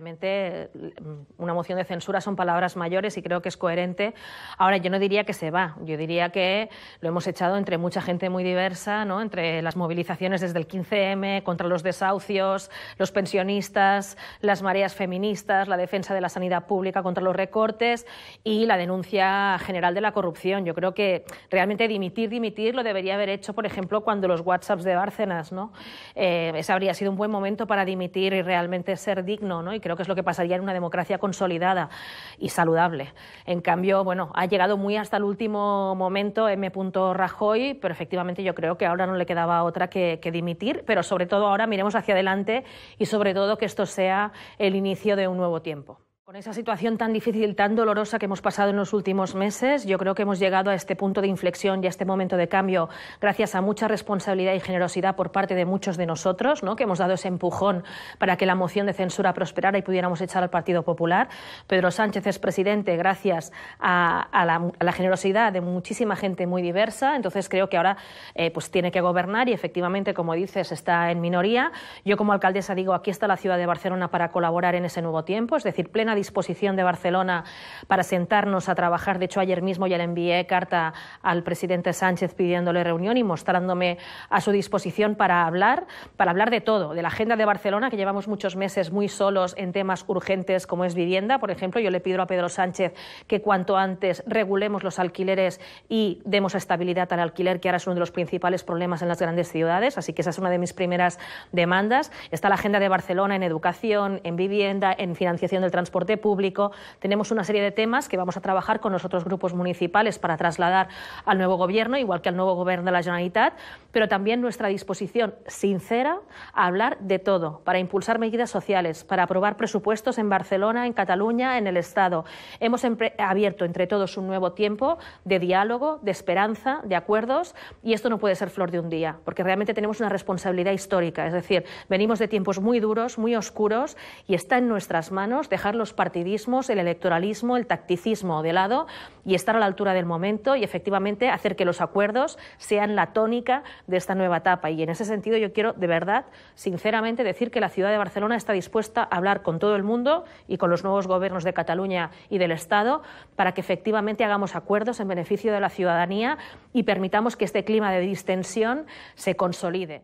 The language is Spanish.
realmente mm, una moción de censura son palabras mayores y creo que es coherente. Ahora, yo no diría que se va, yo diría que lo hemos echado entre mucha gente muy diversa, ¿no? entre las movilizaciones desde el 15M contra los desahucios, los pensionistas, las mareas feministas, la defensa de la sanidad pública contra los recortes y la denuncia general de la corrupción. Yo creo que realmente dimitir, dimitir lo debería haber hecho, por ejemplo, cuando los WhatsApps de Bárcenas, ¿no? Eh, ese habría sido un buen momento para dimitir y realmente ser digno, ¿no? creo que es lo que pasaría en una democracia consolidada y saludable. En cambio, bueno, ha llegado muy hasta el último momento M. Rajoy, pero efectivamente yo creo que ahora no le quedaba otra que dimitir, pero sobre todo ahora miremos hacia adelante y sobre todo que esto sea el inicio de un nuevo tiempo. Con esa situación tan difícil, tan dolorosa que hemos pasado en los últimos meses, yo creo que hemos llegado a este punto de inflexión y a este momento de cambio gracias a mucha responsabilidad y generosidad por parte de muchos de nosotros, ¿no? que hemos dado ese empujón para que la moción de censura prosperara y pudiéramos echar al Partido Popular. Pedro Sánchez es presidente gracias a, la, generosidad de muchísima gente muy diversa, entonces creo que ahora eh, pues tiene que gobernar y efectivamente, como dices, está en minoría. Yo como alcaldesa digo, aquí está la ciudad de Barcelona para colaborar en ese nuevo tiempo, es decir, plena disposición de Barcelona para sentarnos a trabajar. De hecho, ayer mismo ya le envié carta al presidente Sánchez pidiéndole reunión y mostrándome a su disposición para hablar, para hablar de todo, de la agenda de Barcelona, que llevamos muchos meses muy solos en temas urgentes como es vivienda. Por ejemplo, yo le pido a Pedro Sánchez que cuanto antes regulemos los alquileres y demos estabilidad al alquiler, que ahora es uno de los principales problemas en las grandes ciudades. Así que esa es una de mis primeras demandas. Está la agenda de Barcelona en educación, en vivienda, en financiación del transporte público. Tenemos una serie de temas que vamos a trabajar con los otros grupos municipales para trasladar al nuevo gobierno, igual que al nuevo gobierno de la Generalitat, pero también nuestra disposición sincera a hablar de todo, para impulsar medidas sociales, para aprobar presupuestos en Barcelona, en Cataluña, en el Estado. Hemos abierto entre todos un nuevo tiempo de diálogo, de esperanza, de acuerdos, y esto no puede ser flor de un día, porque realmente tenemos una responsabilidad histórica, es decir, venimos de tiempos muy duros, muy oscuros, y está en nuestras manos dejarlos partidismos, el electoralismo, el tacticismo de lado y estar a la altura del momento y efectivamente hacer que los acuerdos sean la tónica de esta nueva etapa. Y en ese sentido yo quiero de verdad, sinceramente, decir que la ciudad de Barcelona está dispuesta a hablar con todo el mundo y con los nuevos gobiernos de Cataluña y del Estado para que efectivamente hagamos acuerdos en beneficio de la ciudadanía y permitamos que este clima de distensión se consolide.